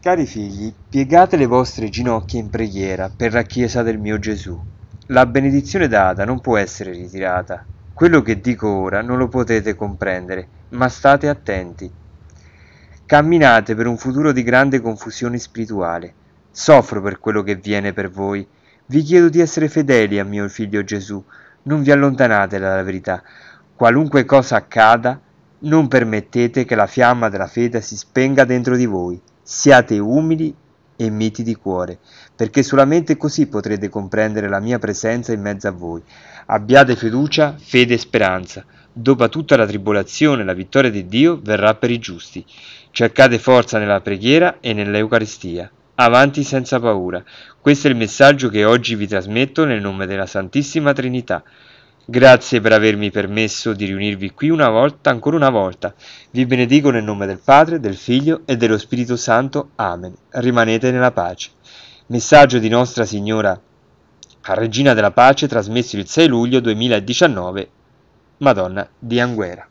Cari figli, piegate le vostre ginocchia in preghiera per la Chiesa del mio Gesù. La benedizione data non può essere ritirata. Quello che dico ora non lo potete comprendere, ma state attenti. Camminate per un futuro di grande confusione spirituale. Soffro per quello che viene per voi. Vi chiedo di essere fedeli a mio figlio Gesù. Non vi allontanate dalla verità. Qualunque cosa accada, non permettete che la fiamma della fede si spenga dentro di voi. Siate umili e miti di cuore, perché solamente così potrete comprendere la mia presenza in mezzo a voi. Abbiate fiducia, fede e speranza. Dopo tutta la tribolazione, la vittoria di Dio verrà per i giusti. Cercate forza nella preghiera e nell'Eucaristia. Avanti senza paura. Questo è il messaggio che oggi vi trasmetto nel nome della Santissima Trinità. Grazie per avermi permesso di riunirvi qui una volta, ancora una volta. Vi benedico nel nome del Padre, del Figlio e dello Spirito Santo. Amen. Rimanete nella pace. Messaggio di Nostra Signora Regina della Pace trasmesso il 6 luglio 2019. Madonna di Anguera.